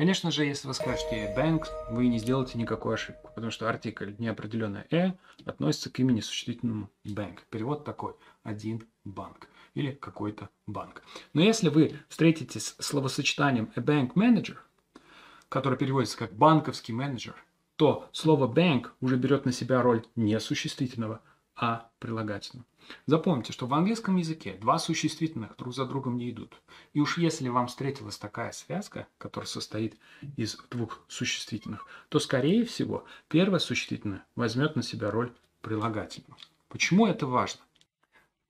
Конечно же, если вы скажете bank, вы не сделаете никакую ошибку, потому что артикль неопределенное «э» относится к имени существительному bank. Перевод такой – один банк или какой-то банк. Но если вы встретитесь с словосочетанием «a bank manager», которое переводится как «банковский менеджер», то слово «bank» уже берет на себя роль несуществительного, а прилагательным. Запомните, что в английском языке два существительных друг за другом не идут. И уж если вам встретилась такая связка, которая состоит из двух существительных, то, скорее всего, первое существительное возьмет на себя роль прилагательного. Почему это важно?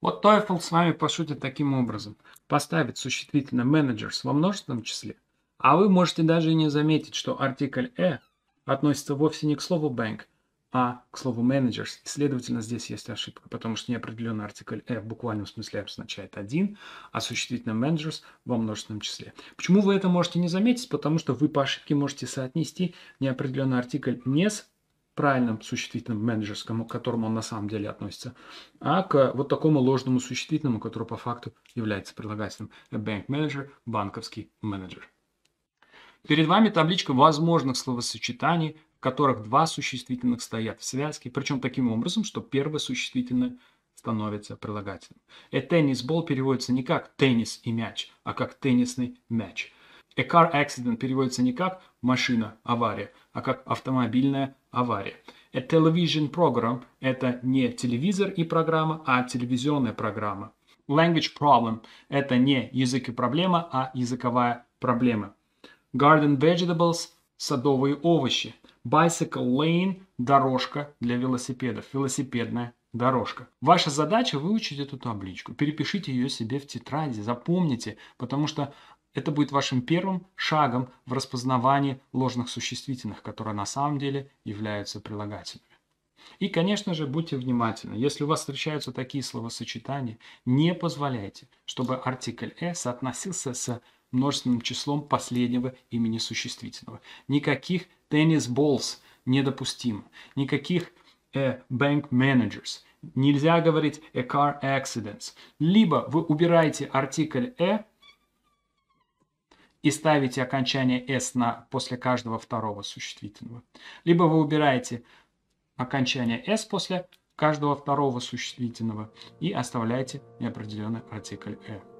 Вот TOEFL с вами пошутит таким образом. Поставит существительное managers во множественном числе, а вы можете даже и не заметить, что артикль «э» относится вовсе не к слову «bank», а к слову managers. И, следовательно, здесь есть ошибка, потому что неопределенный артикль F в буквальном смысле обозначает один, а существительное managers во множественном числе. Почему вы это можете не заметить? Потому что вы по ошибке можете соотнести неопределенный артикль не с правильным существительным менеджерскому, к которому он на самом деле относится, а к вот такому ложному существительному, который по факту является прилагательным. A bank manager – банковский менеджер. Перед вами табличка возможных словосочетаний которых два существительных стоят в связке, причем таким образом, что первое существительное становится прилагательным. A tennis ball переводится не как теннис и мяч, а как теннисный мяч. A car accident переводится не как машина, авария, а как автомобильная авария. A television program – это не телевизор и программа, а телевизионная программа. Language problem – это не язык и проблема, а языковая проблема. Garden vegetables – садовые овощи. Bicycle lane – дорожка для велосипедов, велосипедная дорожка. Ваша задача выучить эту табличку, перепишите ее себе в тетради, запомните, потому что это будет вашим первым шагом в распознавании ложных существительных, которые на самом деле являются прилагательными. И, конечно же, будьте внимательны. Если у вас встречаются такие словосочетания, не позволяйте, чтобы артикль «э» «с» относился с множественным числом последнего имени существительного. Никаких теннис balls недопустимо. Никаких э, bank managers. Нельзя говорить a э, car accidents. Либо вы убираете артикль «э», и ставите окончание «с» на, после каждого второго существительного. Либо вы убираете окончание «с» после каждого второго существительного и оставляете неопределенный артикль «э».